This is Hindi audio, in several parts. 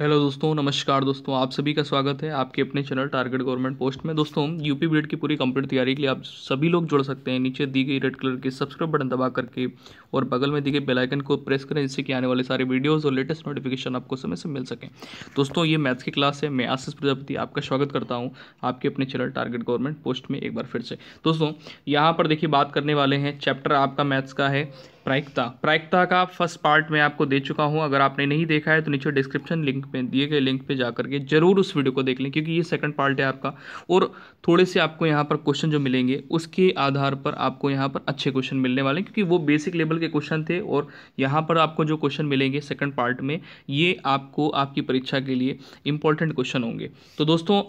हेलो दोस्तों नमस्कार दोस्तों आप सभी का स्वागत है आपके अपने चैनल टारगेट गवर्नमेंट पोस्ट में दोस्तों यूपी बीएड की पूरी कंप्लीट तैयारी के लिए आप सभी लोग जुड़ सकते हैं नीचे दी गई रेड कलर के सब्सक्राइब बटन दबा करके और बगल में दी गई बेल आइकन को प्रेस करें जिससे कि आने वाले सारे वीडियोज़ और लेटेस्ट नोटिफिकेशन आपको समय से मिल सकें दोस्तों ये मैथ्स की क्लास है मैं आशीष प्रजापति आपका स्वागत करता हूँ आपके अपने चैनल टारगेट गवर्नमेंट पोस्ट में एक बार फिर से दोस्तों यहाँ पर देखिए बात करने वाले हैं चैप्टर आपका मैथ्स का है प्रायिकता प्रायिकता का फर्स्ट पार्ट मैं आपको दे चुका हूँ अगर आपने नहीं देखा है तो नीचे डिस्क्रिप्शन लिंक पे दिए गए लिंक पे जा करके जरूर उस वीडियो को देख लें क्योंकि ये सेकंड पार्ट है आपका और थोड़े से आपको यहाँ पर क्वेश्चन जो मिलेंगे उसके आधार पर आपको यहाँ पर अच्छे क्वेश्चन मिलने वाले क्योंकि वो बेसिक लेवल के क्वेश्चन थे और यहाँ पर आपको जो क्वेश्चन मिलेंगे सेकेंड पार्ट में ये आपको आपकी परीक्षा के लिए इंपॉर्टेंट क्वेश्चन होंगे तो दोस्तों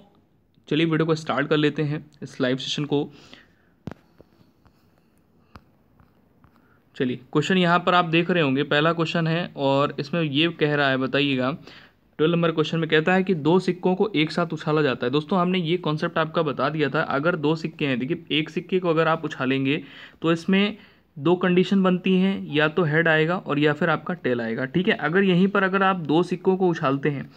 चलिए वीडियो को स्टार्ट कर लेते हैं इस लाइव सेशन को चलिए क्वेश्चन यहाँ पर आप देख रहे होंगे पहला क्वेश्चन है और इसमें ये कह रहा है बताइएगा ट्वेल्व नंबर क्वेश्चन में कहता है कि दो सिक्कों को एक साथ उछाला जाता है दोस्तों हमने ये कॉन्सेप्ट आपका बता दिया था अगर दो सिक्के हैं देखिए एक सिक्के को अगर आप उछालेंगे तो इसमें दो कंडीशन बनती हैं या तो हेड आएगा और या फिर आपका टेल आएगा ठीक है अगर यहीं पर अगर आप दो सिक्कों को उछालते हैं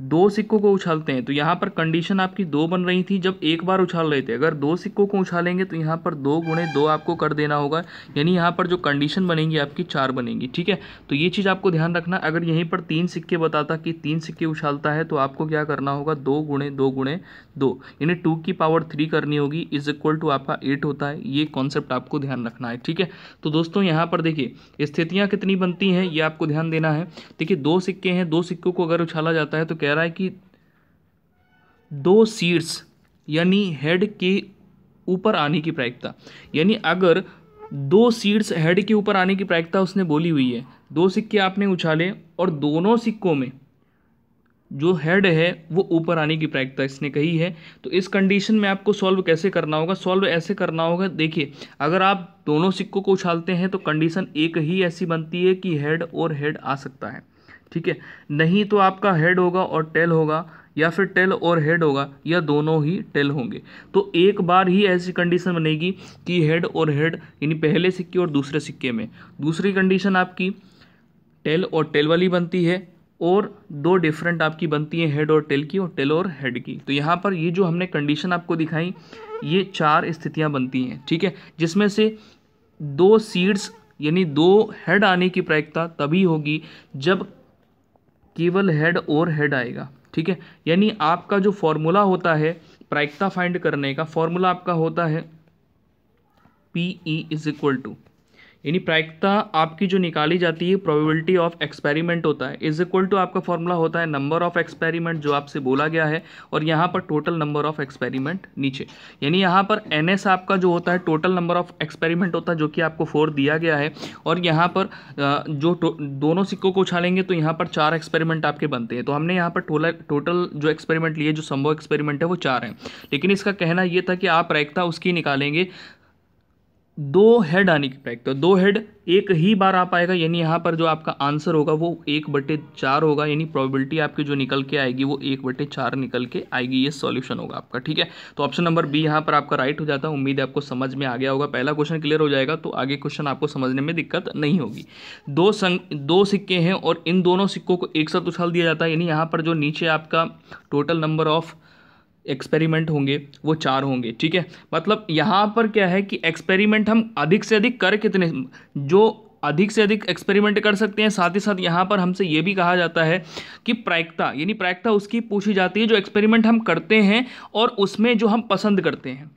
दो सिक्कों को उछालते हैं तो यहाँ पर कंडीशन आपकी दो बन रही थी जब एक बार उछाल रहे थे अगर दो सिक्कों को उछालेंगे तो यहाँ पर दो गुणे दो आपको कर देना होगा यानी यहाँ पर जो कंडीशन बनेगी आपकी चार बनेगी ठीक है तो ये चीज़ आपको ध्यान रखना अगर यहीं पर तीन सिक्के बताता कि तीन सिक्के उछालता है तो आपको क्या करना होगा दो गुणे दो गुणे दो यानी टू की पावर थ्री करनी होगी इज इक्वल टू आपका एट होता है ये कॉन्सेप्ट आपको ध्यान रखना है ठीक है तो दोस्तों यहाँ पर देखिए स्थितियाँ कितनी बनती हैं ये आपको ध्यान देना है देखिए दो सिक्के हैं दो सिक्कों को अगर उछाला जाता है तो कह रहा है कि दो सीट्स यानी हेड के ऊपर आने की प्रायिकता यानी अगर दो सीड्स हेड के ऊपर आने की प्रायिकता उसने बोली हुई है दो सिक्के आपने उछाले और दोनों सिक्कों में जो हेड है वो ऊपर आने की प्रायिकता इसने कही है तो इस कंडीशन में आपको सॉल्व कैसे करना होगा सॉल्व ऐसे करना होगा देखिए अगर आप दोनों सिक्कों को उछालते हैं तो कंडीशन एक ही ऐसी बनती है कि हेड और हेड आ सकता है ठीक है नहीं तो आपका हेड होगा और टेल होगा या फिर टेल और हेड होगा या दोनों ही टेल होंगे तो एक बार ही ऐसी कंडीशन बनेगी कि हेड और हेड यानी पहले सिक्के और दूसरे सिक्के में दूसरी कंडीशन आपकी टेल और टेल वाली बनती है और दो डिफरेंट आपकी बनती है हेड और टेल की और टेल और हेड की तो यहाँ पर ये जो हमने कंडीशन आपको दिखाई ये चार स्थितियाँ बनती हैं ठीक है जिसमें से दो सीड्स यानी दो हेड आने की प्रायिकता तभी होगी जब केवल हेड और हेड आएगा ठीक है यानी आपका जो फॉर्मूला होता है प्रायिकता फाइंड करने का फॉर्मूला आपका होता है P E is equal to यानी प्रायिकता आपकी जो निकाली जाती है प्रोबेबिलिटी ऑफ एक्सपेरिमेंट होता है इज इक्वल टू आपका फॉर्मूला होता है नंबर ऑफ एक्सपेरिमेंट जो आपसे बोला गया है और यहाँ पर टोटल नंबर ऑफ एक्सपेरिमेंट नीचे यानी यहाँ पर एन आपका जो होता है टोटल नंबर ऑफ एक्सपेरिमेंट होता है जो कि आपको फोर दिया गया है और यहाँ पर जो दोनों सिक्कों को उछालेंगे तो यहाँ पर चार एक्सपेरिमेंट आपके बनते हैं तो हमने यहाँ पर टोटल जो एक्सपेरिमेंट लिए जो संभव एक्सपेरिमेंट है वो चार हैं लेकिन इसका कहना यह था कि आप प्रायिकता उसकी निकालेंगे दो हेड आने की पैक तो दो हेड एक ही बार आ पाएगा यानी यहाँ पर जो आपका आंसर होगा वो एक बटे चार होगा यानी प्रोबेबिलिटी आपकी जो निकल के आएगी वो एक बटे चार निकल के आएगी ये सॉल्यूशन होगा आपका ठीक है तो ऑप्शन नंबर बी यहाँ पर आपका राइट हो जाता है उम्मीद है आपको समझ में आ गया होगा पहला क्वेश्चन क्लियर हो जाएगा तो आगे क्वेश्चन आपको समझने में दिक्कत नहीं होगी दो संग दो सिक्के हैं और इन दोनों सिक्कों को एक साथ उछाल दिया जाता है यानी यहाँ पर जो नीचे आपका टोटल नंबर ऑफ़ एक्सपेरिमेंट होंगे वो चार होंगे ठीक है मतलब यहाँ पर क्या है कि एक्सपेरिमेंट हम अधिक से अधिक कर कितने जो अधिक से अधिक एक्सपेरिमेंट कर सकते हैं साथ ही साथ यहाँ पर हमसे ये भी कहा जाता है कि प्रायिकता यानी प्रायिकता उसकी पूछी जाती है जो एक्सपेरिमेंट हम करते हैं और उसमें जो हम पसंद करते हैं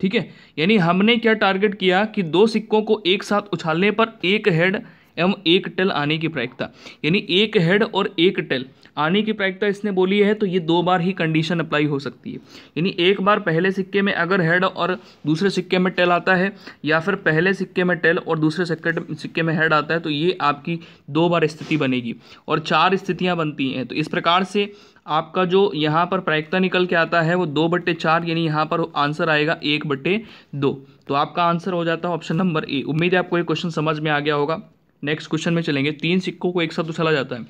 ठीक है यानी हमने क्या टारगेट किया कि दो सिक्कों को एक साथ उछालने पर एक हेड एवं एक टेल आने की प्रायिकता यानी एक हेड और एक टेल आने की प्रायिकता इसने बोली है तो ये दो बार ही कंडीशन अप्लाई हो सकती है यानी एक बार पहले सिक्के में अगर हेड और दूसरे सिक्के में टेल आता है या फिर पहले सिक्के में टेल और दूसरे सिक्के में हेड आता है तो ये आपकी दो बार स्थिति बनेगी और चार स्थितियाँ बनती हैं तो इस प्रकार से आपका जो यहाँ पर प्रायिकता निकल के आता है वो दो बट्टे चार यानी यहाँ पर आंसर आएगा एक बट्टे दो तो आपका आंसर हो जाता है ऑप्शन नंबर ए उम्मीद है आपको ये क्वेश्चन समझ में आ गया होगा नेक्स्ट क्वेश्चन में चलेंगे तीन सिक्कों को एक साथ उछाला जाता है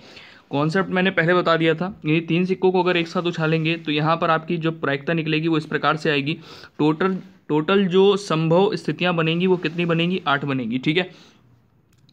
कॉन्सेप्ट मैंने पहले बता दिया था यदि तीन सिक्कों को अगर एक साथ उछालेंगे तो यहाँ पर आपकी जो प्रायिकता निकलेगी वो इस प्रकार से आएगी टोटल टोटल जो संभव स्थितियाँ बनेंगी वो कितनी बनेंगी आठ बनेगी ठीक है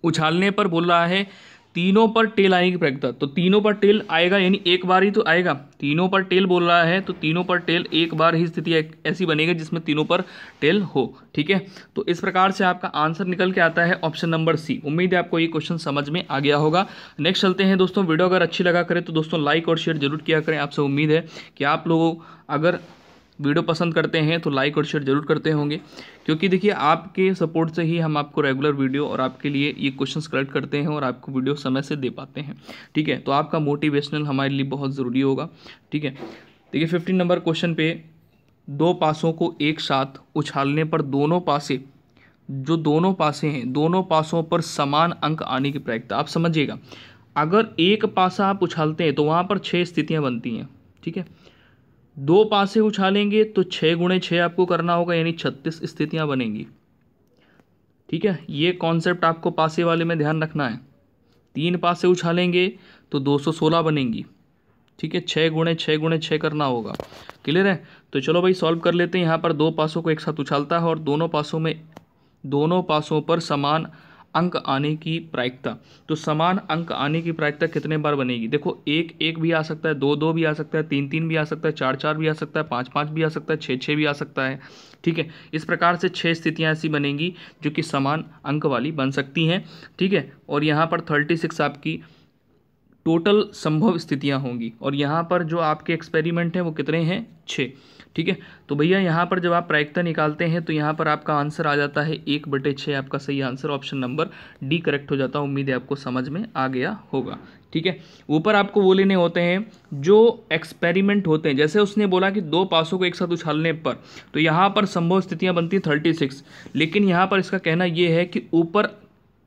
उछालने पर बोल रहा है तीनों पर टेल आएगी प्रयोगिता तो तीनों पर टेल आएगा यानी एक बार ही तो आएगा तीनों पर टेल बोल रहा है तो तीनों पर टेल एक बार ही स्थिति ऐसी बनेगी जिसमें तीनों पर टेल हो ठीक है तो इस प्रकार से आपका आंसर निकल के आता है ऑप्शन नंबर सी उम्मीद है आपको ये क्वेश्चन समझ में आ गया होगा नेक्स्ट चलते हैं दोस्तों वीडियो अगर अच्छी लगा करें तो दोस्तों लाइक और शेयर जरूर किया करें आपसे उम्मीद है कि आप लोगों अगर वीडियो पसंद करते हैं तो लाइक और शेयर जरूर करते होंगे क्योंकि देखिए आपके सपोर्ट से ही हम आपको रेगुलर वीडियो और आपके लिए ये क्वेश्चंस कलेक्ट करते हैं और आपको वीडियो समय से दे पाते हैं ठीक है तो आपका मोटिवेशनल हमारे लिए बहुत ज़रूरी होगा ठीक है देखिए फिफ्टीन नंबर क्वेश्चन पे दो पासों को एक साथ उछालने पर दोनों पासे जो दोनों पासे हैं दोनों पासों पर समान अंक आने की प्रायिकता आप समझिएगा अगर एक पासा आप उछालते हैं तो वहाँ पर छः स्थितियाँ बनती हैं ठीक है दो पासे उछालेंगे तो छः गुणे छः आपको करना होगा यानी छत्तीस स्थितियाँ बनेंगी ठीक है ये कॉन्सेप्ट आपको पासे वाले में ध्यान रखना है तीन पासे उछालेंगे तो दो सौ सोलह बनेंगी ठीक है छः गुणे छः गुणे छः करना होगा क्लियर है तो चलो भाई सॉल्व कर लेते हैं यहाँ पर दो पासों को एक साथ उछालता है और दोनों पासों में दोनों पासों पर समान अंक आने की प्रायिकता तो समान अंक आने की प्रायिकता कितने बार बनेगी देखो एक एक भी आ सकता है दो दो भी आ सकता है तीन तीन भी आ सकता है चार चार भी आ सकता है पाँच पाँच भी आ सकता है छः छः भी आ सकता है ठीक है इस प्रकार से छः स्थितियाँ ऐसी बनेंगी जो कि समान अंक वाली बन सकती हैं ठीक है और यहाँ पर थर्टी सिक्स आपकी टोटल संभव स्थितियाँ होंगी और यहाँ पर जो आपके एक्सपेरिमेंट हैं वो कितने हैं छः ठीक है तो भैया यहाँ पर जब आप प्रायिकता निकालते हैं तो यहाँ पर आपका आंसर आ जाता है एक बटे छः आपका सही answer option number D correct हो जाता है उम्मीद है आपको समझ में आ गया होगा ठीक है ऊपर आपको वो लेने होते हैं जो एक्सपेरिमेंट होते हैं जैसे उसने बोला कि दो पासों को एक साथ उछालने पर तो यहाँ पर संभव स्थितियाँ बनती हैं थर्टी सिक्स लेकिन यहाँ पर इसका कहना ये है कि ऊपर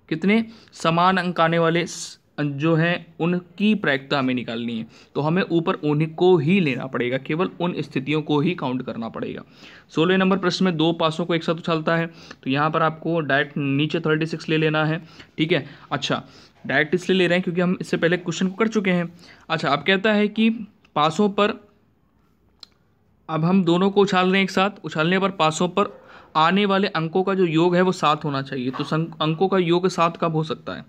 कितने समान अंक आने वाले जो है उनकी प्रायिकता हमें निकालनी है तो हमें ऊपर उन्हीं को ही लेना पड़ेगा केवल उन स्थितियों को ही काउंट करना पड़ेगा सोलह नंबर प्रश्न में दो पासों को एक साथ उछालता है तो यहाँ पर आपको डायरेक्ट नीचे थर्टी सिक्स ले लेना है ठीक है अच्छा डायरेक्ट इसलिए ले रहे हैं क्योंकि हम इससे पहले क्वेश्चन को कर चुके हैं अच्छा अब कहता है कि पासों पर अब हम दोनों को उछाल रहे हैं एक साथ उछालने पर पासों पर आने वाले अंकों का जो योग है वो सात होना चाहिए तो अंकों का योग सात कब हो सकता है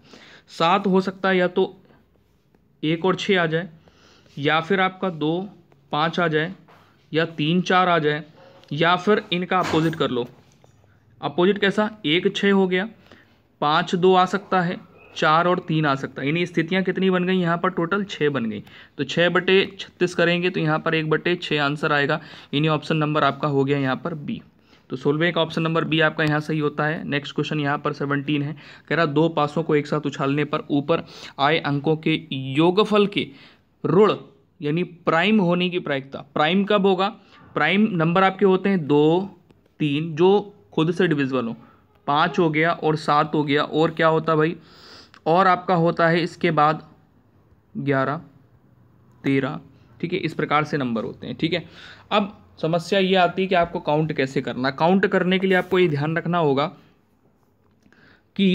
सात हो सकता है या तो एक और छः आ जाए या फिर आपका दो पाँच आ जाए या तीन चार आ जाए या फिर इनका अपोजिट कर लो अपोजिट कैसा एक छः हो गया पाँच दो आ सकता है चार और तीन आ सकता है यानी स्थितियाँ कितनी बन गई यहाँ पर टोटल छः बन गई तो छः बटे छत्तीस करेंगे तो यहाँ पर एक बटे छः आंसर आएगा यानी ऑप्शन नंबर आपका हो गया यहाँ पर बी तो का ऑप्शन नंबर बी आपका यहाँ सही होता है नेक्स्ट क्वेश्चन यहाँ पर सेवनटीन है कह रहा दो पासों को एक साथ उछालने पर ऊपर आए अंकों के योगफल के ऋण यानी प्राइम होने की प्रायिकता प्राइम कब होगा प्राइम नंबर आपके होते हैं दो तीन जो खुद से डिविजल हो पाँच हो गया और सात हो गया और क्या होता भाई और आपका होता है इसके बाद ग्यारह तेरह ठीक है इस प्रकार से नंबर होते हैं ठीक है अब समस्या ये आती है कि आपको काउंट कैसे करना काउंट करने के लिए आपको ये ध्यान रखना होगा कि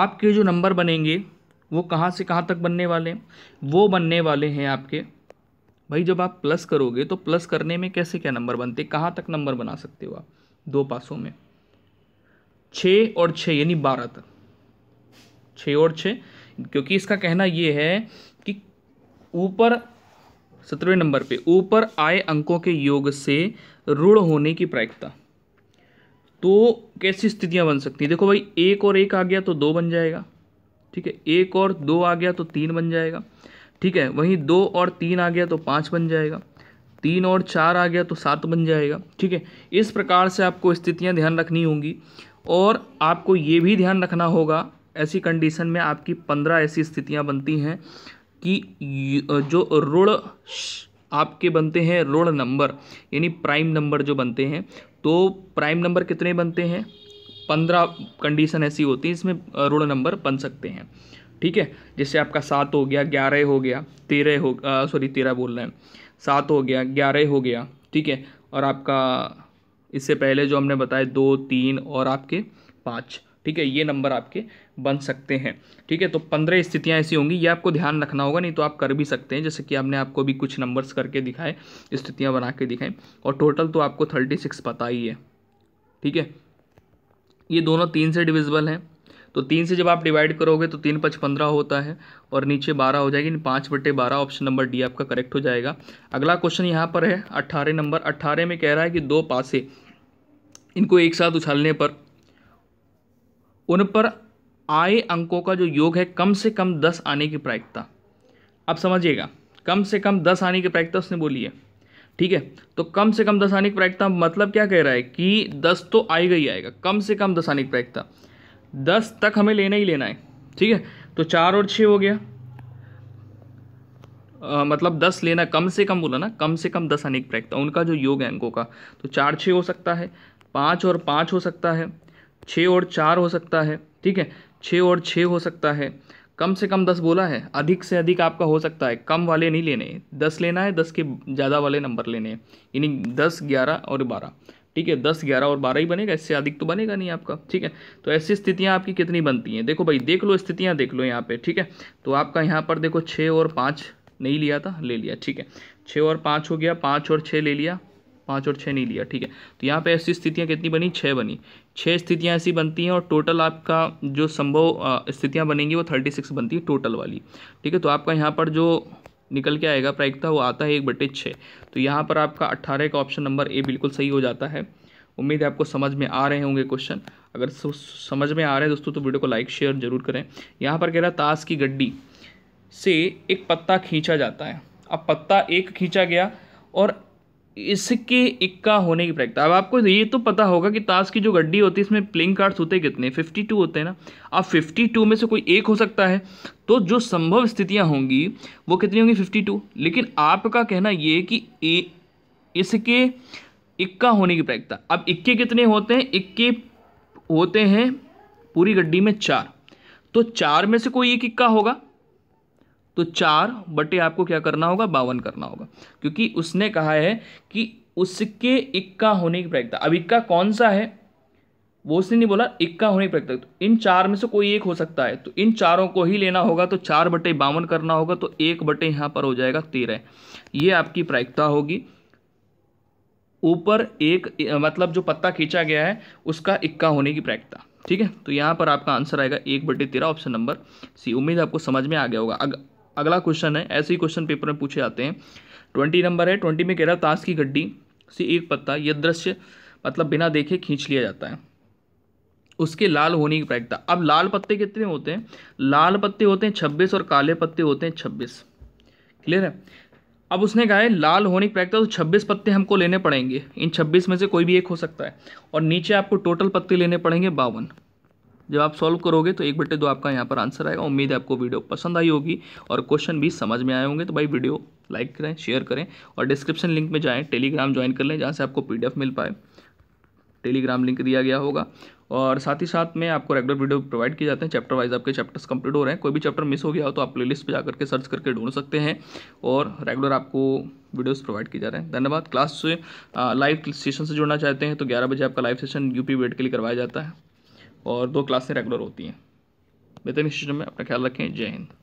आपके जो नंबर बनेंगे वो कहाँ से कहाँ तक बनने वाले हैं वो बनने वाले हैं आपके भाई जब आप प्लस करोगे तो प्लस करने में कैसे क्या नंबर बनते कहाँ तक नंबर बना सकते हो आप दो पासों में छः और छः यानी बारह तक छः और छः क्योंकि इसका कहना ये है कि ऊपर सत्रहवें नंबर पे ऊपर आए अंकों के योग से ऋण होने की प्रायिकता तो कैसी स्थितियां बन सकती हैं देखो भाई एक और एक आ गया तो दो बन जाएगा ठीक है एक और दो आ गया तो तीन बन जाएगा ठीक है वहीं दो और तीन आ गया तो पाँच बन जाएगा तीन और चार आ गया तो सात बन जाएगा ठीक है इस प्रकार से आपको स्थितियाँ ध्यान रखनी होंगी और आपको ये भी ध्यान रखना होगा ऐसी कंडीशन में आपकी पंद्रह ऐसी स्थितियाँ बनती हैं कि जो ऋण आपके बनते हैं ऋण नंबर यानी प्राइम नंबर जो बनते हैं तो प्राइम नंबर कितने बनते हैं पंद्रह कंडीशन ऐसी होती है इसमें ऋण नंबर बन सकते हैं ठीक है जैसे आपका सात हो गया ग्यारह हो गया तेरह हो सॉरी तेरह बोल रहे हैं सात हो गया ग्यारह हो गया ठीक है और आपका इससे पहले जो हमने बताया दो तीन और आपके पाँच ठीक है ये नंबर आपके बन सकते हैं ठीक है तो पंद्रह स्थितियाँ ऐसी होंगी ये आपको ध्यान रखना होगा नहीं तो आप कर भी सकते हैं जैसे कि आपने आपको भी कुछ नंबर्स करके दिखाए स्थितियाँ बना के दिखाएं और टोटल तो आपको थर्टी सिक्स पता ही है ठीक है ये दोनों तीन से डिविजिबल हैं तो तीन से जब आप डिवाइड करोगे तो तीन पच पंद्रह होता है और नीचे बारह हो जाएगी पाँच बटे बारह ऑप्शन नंबर डी आपका करेक्ट हो जाएगा अगला क्वेश्चन यहाँ पर है अट्ठारह नंबर अट्ठारह में कह रहा है कि दो पासे इनको एक साथ उछालने पर उन पर आए अंकों का जो योग है कम से कम दस आने की प्रायिकता अब समझिएगा कम से कम दस आने की प्रायिकता उसने बोली है ठीक है तो कम से कम दस आने की प्रायिकता मतलब क्या कह रहा है कि दस तो आएगा ही आएगा कम से कम दस आने की प्रायिकता दस तक हमें लेना ही लेना है ठीक है तो चार और छः हो गया आ, मतलब दस लेना कम से कम बोला ना कम से कम दस आने की प्रायिकता उनका जो योग है अंकों का तो चार छः हो सकता है पाँच और पाँच हो सकता है छः और चार हो सकता है ठीक है छः और छः हो सकता है कम से कम दस बोला है अधिक से अधिक आपका हो सकता है कम वाले नहीं लेने दस लेना है दस के ज़्यादा वाले नंबर लेने हैं यानी दस ग्यारह और बारह ठीक है दस ग्यारह और बारह ही बनेगा इससे अधिक तो बनेगा नहीं आपका ठीक है तो ऐसी स्थितियाँ आपकी कितनी बनती हैं देखो भाई देख लो स्थितियाँ देख लो यहाँ पे ठीक है तो आपका यहाँ पर देखो छः और पाँच नहीं लिया था ले लिया ठीक है छः और पाँच हो गया पाँच और छः ले लिया पाँच और छः नहीं लिया ठीक है तो यहाँ पर ऐसी स्थितियाँ कितनी बनी छः बनी छः स्थितियाँ ऐसी बनती हैं और टोटल आपका जो संभव स्थितियाँ बनेंगी वो थर्टी सिक्स बनती है टोटल वाली ठीक है तो आपका यहाँ पर जो निकल के आएगा प्रायिकता वो आता है एक बटे छः तो यहाँ पर आपका अट्ठारह का ऑप्शन नंबर ए बिल्कुल सही हो जाता है उम्मीद है आपको समझ में आ रहे होंगे क्वेश्चन अगर समझ में आ रहे हैं दोस्तों तो वीडियो को लाइक शेयर जरूर करें यहाँ पर कह रहा ताश की गड्डी से एक पत्ता खींचा जाता है अब पत्ता एक खींचा गया और इसके इक्का होने की प्रैक्टिस अब आपको ये तो पता होगा कि ताश की जो गड्डी होती है इसमें प्लेइंग कार्ड्स होते कितने फिफ्टी टू होते हैं ना अब फिफ्टी टू में से कोई एक हो सकता है तो जो संभव स्थितियां होंगी वो कितनी होंगी फिफ्टी टू लेकिन आपका कहना ये कि ए, इसके इक्का होने की प्रैक्टिस अब इक्के कितने होते हैं इक्के होते हैं पूरी गड्डी में चार तो चार में से कोई एक इक्का होगा तो चार बटे आपको क्या करना होगा बावन करना होगा क्योंकि उसने कहा है कि उसके इक्का होने की प्रयोगता अब इक्का कौन सा है वो उसने नहीं बोला इक्का होने की प्रयोगता तो इन चार में से कोई एक हो सकता है तो इन चारों को ही लेना होगा तो चार बटे बावन करना होगा तो एक बटे यहाँ पर हो जाएगा तेरह ये आपकी प्रायिकता होगी ऊपर एक मतलब जो पत्ता खींचा गया है उसका इक्का होने की प्रायिकता ठीक है तो यहाँ पर आपका आंसर आएगा एक बटे तेरह ऑप्शन नंबर सी उम्मीद आपको समझ में आ गया होगा अगर अगला क्वेश्चन है ऐसे ही क्वेश्चन पेपर में पूछे जाते हैं ट्वेंटी नंबर है ट्वेंटी में कह रहा ताश की गड्डी से एक पत्ता यह दृश्य मतलब बिना देखे खींच लिया जाता है उसके लाल होने की प्रायिकता अब लाल पत्ते कितने होते हैं लाल पत्ते होते हैं छब्बीस और काले पत्ते होते हैं छब्बीस क्लियर है अब उसने कहा है लाल होने की प्रायिकता तो छब्बीस पत्ते हमको लेने पड़ेंगे इन छब्बीस में से कोई भी एक हो सकता है और नीचे आपको टोटल पत्ते लेने पड़ेंगे बावन जब आप सॉल्व करोगे तो एक बटे दो आपका यहाँ पर आंसर आएगा उम्मीद है आपको वीडियो पसंद आई होगी और क्वेश्चन भी समझ में आए होंगे तो भाई वीडियो लाइक करें शेयर करें और डिस्क्रिप्शन लिंक में जाएँ टेलीग्राम ज्वाइन कर लें जहाँ से आपको पी मिल पाए टेलीग्राम लिंक दिया गया होगा और साथ ही साथ में आपको रेगुलर वीडियो प्रोवाइड किए जाते हैं चैप्टर वाइज आपके चैप्टर्स कंप्लीट हो रहे हैं कोई भी चैप्टर मिस हो गया हो तो आप लिस्ट पर जाकर के सर्च करके ढूंढ सकते हैं और रेगुलर आपको वीडियोस प्रोवाइड किए जा रहे हैं धन्यवाद क्लास से लाइव सेशन से जुड़ना चाहते हैं तो ग्यारह बजे आपका लाइव सेशन यूपी वेट के लिए करवाया जाता है और दो क्लासें रेगुलर होती हैं बेहतरीन सिस्टम में अपना ख्याल रखें जय हिंद